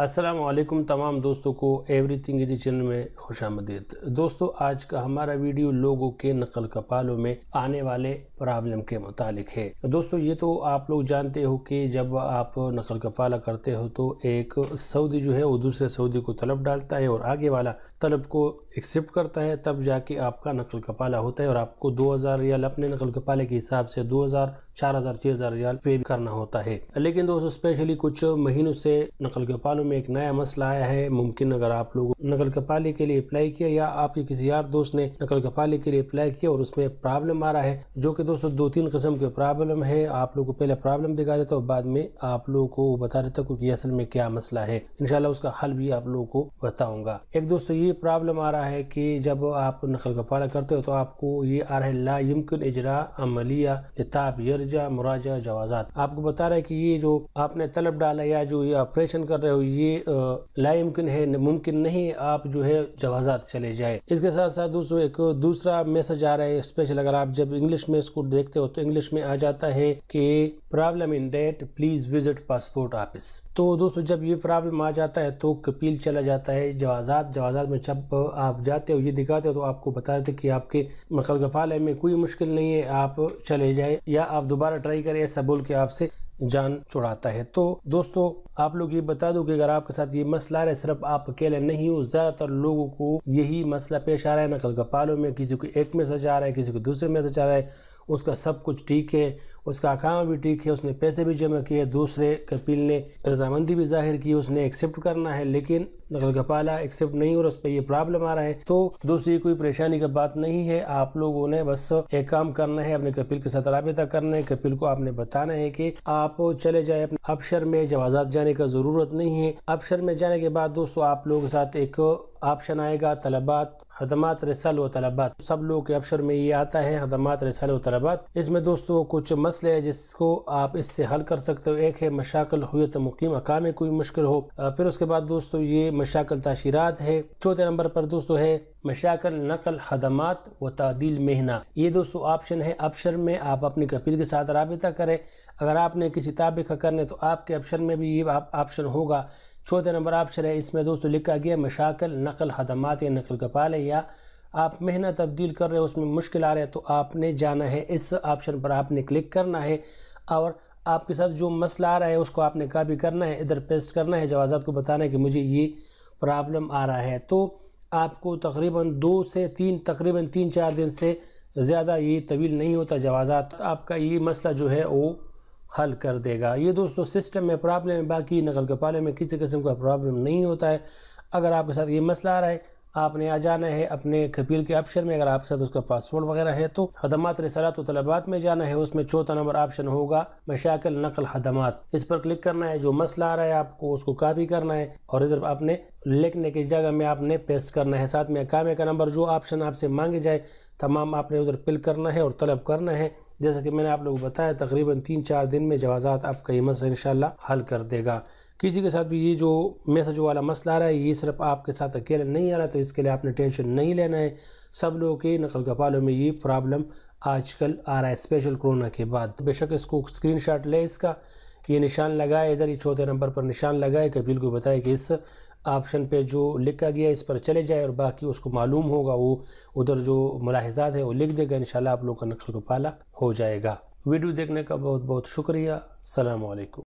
असलम तमाम दोस्तों को एवरीथिंग थिंग चैनल में खुश आमदीद दोस्तों आज का हमारा वीडियो लोगों के नकल कपालों में आने वाले प्रॉब्लम के मुतालिक है दोस्तों ये तो आप लोग जानते हो कि जब आप नकल कपाला करते हो तो एक सऊदी जो है वो दूसरे सऊदी को तलब डालता है और आगे वाला तलब को एक्सेप्ट करता है तब जाके आपका नकल कपाला होता है और आपको दो हज़ार रियाल अपने नकल कपाले के हिसाब से दो हज़ार चार हज़ार छह हज़ार रियाल पे करना होता है लेकिन दोस्तों स्पेशली कुछ महीनों से नकल कपालों में एक नया मसला आया है मुमकिन अगर आप लोग नकल कपाले के लिए अप्लाई किया या आपके किसी यार दोस्त ने नकल कपाले के लिए अप्लाई किया और उसमें प्रॉब्लम आ रहा है जो कि दोस्तों दो तीन किस्म के प्रॉब्लम है आप लोगों को पहले प्रॉब्लम दिखा देता हूँ बाद में आप लोगों को बता देता हूँ कि असल में क्या मसला है इनशाला उसका हल भी आप लोगों को बताऊंगा एक दोस्तों ये प्रॉब्लम आ रहा है कि जब आप नकल कपाला करते हो तो आपको ये आ रहा है लामकिन इजरा अमलिया लिताब यरजा मुराजा जवाजात आपको बता रहा है कि ये जो आपने तलब डाला या जो ये ऑपरेशन कर रहे हो ये ये लाइमकिन है मुमकिन नहीं आप जो है जवाजात चले जाए इसके साथ साथ दोस्तों एक दूसरा मैसेज आ रहा है स्पेशल अगर आप जब इंग्लिश में इसको देखते हो तो इंग्लिश में आ जाता है कि problem in date please visit passport office तो दोस्तों जब ये प्रॉब्लम आ जाता है तो कपील चला जाता है जवाजात जवाजात में जब आप जाते हो ये दिखाते हो तो आपको बता देते कि आपके मकल गफाल में कोई मुश्किल नहीं है आप चले जाए या आप दोबारा ट्राई करें ऐसा बोल के आपसे जान चुड़ाता है तो दोस्तों आप लोग ये बता दो कि अगर आपके साथ ये मसला आ रहा है सिर्फ आप अकेले नहीं हो ज़्यादातर लोगों को यही मसला पेश आ रहा है नकल कपालों में किसी को एक मैसेज आ रहा है किसी को दूसरे मैसेज आ रहा है उसका सब कुछ ठीक है उसका काम भी ठीक है उसने पैसे भी जमा किए दूसरे कपिल ने रजामंदी भी जाहिर की उसने एक्सेप्ट करना है लेकिन नकल कपाला एक्सेप्ट नहीं और उस पर यह प्रॉब्लम आ रहा है तो दूसरी कोई परेशानी का बात नहीं है आप लोगों ने बस एक काम करना है अपने कपिल के साथ रबता करना है कपिल को आपने बताना है कि आप आप चले जाए अपने में जवाजात जाने का ज़रूरत नहीं है अपशर में जाने के बाद दोस्तों आप लोगों के साथ एक ऑप्शन आएगा तलबात हदमात रसल व तलबात सब लोग के अफसर में ये आता है हदमात रसल व तलबात इसमें दोस्तों कुछ मसले हैं जिसको आप इससे हल कर सकते हो एक है मशाकल हुए तो मुकीम अका में कोई मुश्किल हो फिर उसके बाद दोस्तों ये मशाकल ताशीरात है चौथे नंबर पर दोस्तों है मशाकल नकल हदमात व तदील मेहना ये दोस्तों ऑप्शन है अबशर में आप अपनी कपिल के साथ रबता करें अगर आपने किसी का करने तो आपके अपशन में भी ये ऑप्शन होगा चौथे नंबर ऑप्शन है इसमें दोस्तों लिखा गया मशाकल नकल हदमात या नकल कपाल है या आप मेहनत तब्दील कर रहे हो उसमें मुश्किल आ रहा है तो आपने जाना है इस ऑप्शन पर आपने क्लिक करना है और आपके साथ जो मसला आ रहा है उसको आपने कापी करना है इधर पेस्ट करना है जवाजात को बताना है कि मुझे ये प्रॉब्लम आ रहा है तो आपको तकरीबन दो से तीन तकरीबन तीन चार दिन से ज़्यादा ये तवील नहीं होता जवाजात आपका ये मसला जो है वो हल कर देगा ये दोस्तों सिस्टम में प्रॉब्लम है बाकी नकल के पाले में किसी किस्म का प्रॉब्लम नहीं होता है अगर आपके साथ ये मसला आ रहा है आपने आ जाना है अपने कपील के ऑप्शन में अगर आपके साथ उसका पासवर्ड वगैरह है तो हदमात व तलबात में जाना है उसमें चौथा नंबर ऑप्शन होगा मशाकल नकल हदमात इस पर क्लिक करना है जो मसला आ रहा है आपको उसको कापी करना है और इधर आपने लिखने की जगह में आपने पेस्ट करना है साथ में कामे का नंबर जो ऑप्शन आपसे मांगे जाए तमाम आपने उधर पिल करना है और तलब करना है जैसा कि मैंने आप लोगों को बताया तकरीबन तीन चार दिन में जवाज़ात आपका ये मसला इन हल कर देगा किसी के साथ भी ये जो मैसेज वाला मसला आ रहा है ये सिर्फ आपके साथ अकेले नहीं आ रहा तो इसके लिए आपने टेंशन नहीं लेना है सब लोगों के नकल कपालों में ये प्रॉब्लम आजकल आ रहा है स्पेशल कोरोना के बाद बेशक इसको स्क्रीनशॉट ले इसका ये निशान लगाए इधर ही चौथे नंबर पर निशान लगाए कपिल को बताए कि इस ऑप्शन पे जो लिखा गया इस पर चले जाए और बाकी उसको मालूम होगा वो उधर जो मुलाहजात है वो लिख देगा इनशाला आप लोगों का नकल को पाला हो जाएगा वीडियो देखने का बहुत बहुत शुक्रिया सलामकुम